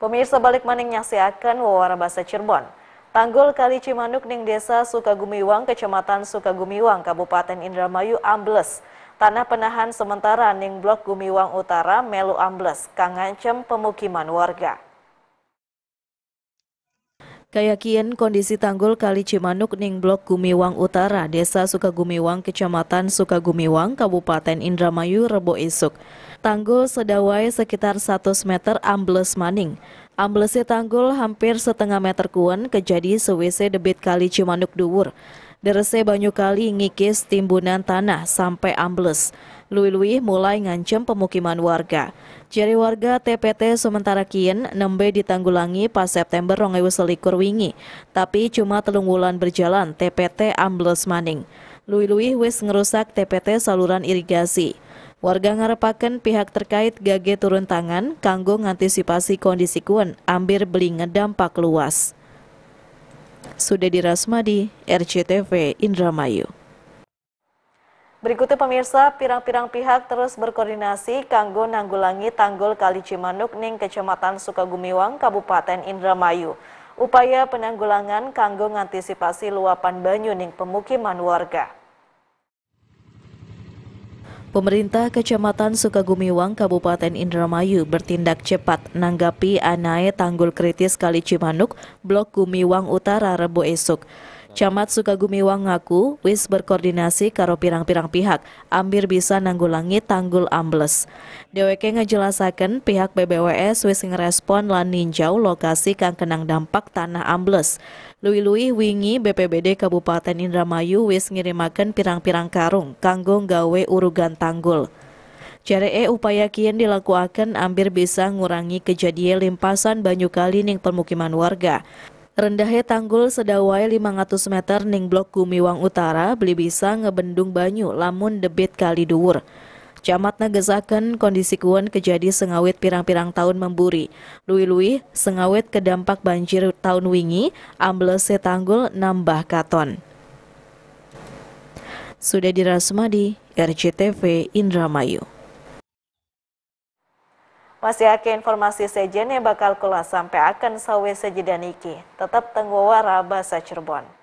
Pemirsa balik maning nyaksiakan wawancara bahasa Cirebon. Tanggul Kali Cimanuk ning Desa Sukagumiwang, Kecamatan Sukagumiwang, Kabupaten Indramayu ambles. Tanah penahan sementara ning Blok Gumiwang Utara melu ambles, kangancem pemukiman warga. Kayakian kondisi tanggul Kali Cimanuk ning Blok Gumiwang Utara, Desa Sukagumiwang, Kecamatan Sukagumiwang, Kabupaten Indramayu, Rebo Isuk, Tanggul sedawai sekitar 100 meter ambles maning. Amblesnya tanggul hampir setengah meter kuen kejadi sewise debit Kali Cimanuk Duwur derese banyu kali ngikis timbunan tanah sampai ambles. Lui-lui mulai ngancem pemukiman warga. Jari warga TPT sementara kian nembe ditanggulangi pas September rongewu selikur wingi, tapi cuma telung wulan berjalan TPT ambles maning. Lui-lui wis ngerusak TPT saluran irigasi. Warga ngarepaken pihak terkait gage turun tangan kanggo ngantisipasi kondisi kuen ambir beli ngedampak luas. Sudedi Rasmadi, RCTV Indramayu. Berikutnya pemirsa, pirang-pirang pihak terus berkoordinasi kanggo nanggulangi tanggul Kali Cimanuk ning Kecamatan Sukagumiwang, Kabupaten Indramayu. Upaya penanggulangan kanggo ngantisipasi luapan banyu ning pemukiman warga. Pemerintah Kecamatan Sukagumiwang, Kabupaten Indramayu bertindak cepat menanggapi anae tanggul kritis Kali Cimanuk, Blok Gumiwang Utara Rebo esok. Camat Sukagumi ngaku wis berkoordinasi karo pirang-pirang pihak ambir bisa nanggulangi tanggul ambles. DWK ngejelasaken pihak BBWS wis ngerespon lan ninjau lokasi kang kenang dampak tanah ambles. Lui-lui wingi BPBD Kabupaten Indramayu wis ngirimaken pirang-pirang karung kanggo gawe urugan tanggul. Jaree upaya kian dilakukan ambir bisa ngurangi kejadian limpasan banyu kali ning permukiman warga. Rendahnya tanggul sedawai 500 meter ning blok Gumiwang Utara beli bisa ngebendung banyu lamun debit kali duur. Camat negesaken kondisi kuon kejadi sengawit pirang-pirang tahun memburi. Lui-lui sengawit kedampak banjir tahun wingi, amblese tanggul nambah katon. Sudah dirasmadi, RCTV Indramayu. Masih ada informasi sejene bakal kula sampai akan sawe sejidan iki. Tetap rabah sa Cirebon.